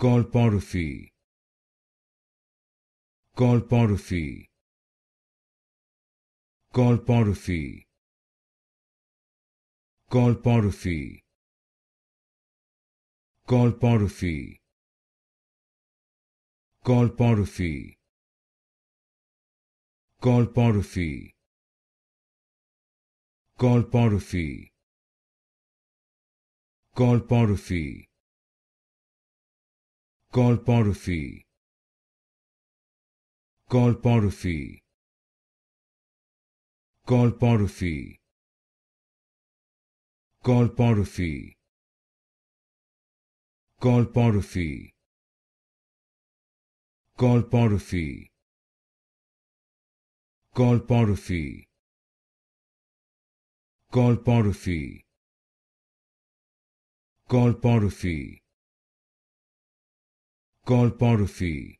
called porphyry called porphyry called porphyry called porphyry called porphyry called porphyry called porphyry Kolporfi Kolporfi Kolporfi Kolporfi Kolporfi Kolporfi Kolporfi Kolporfi Kolporfi called Porphyry,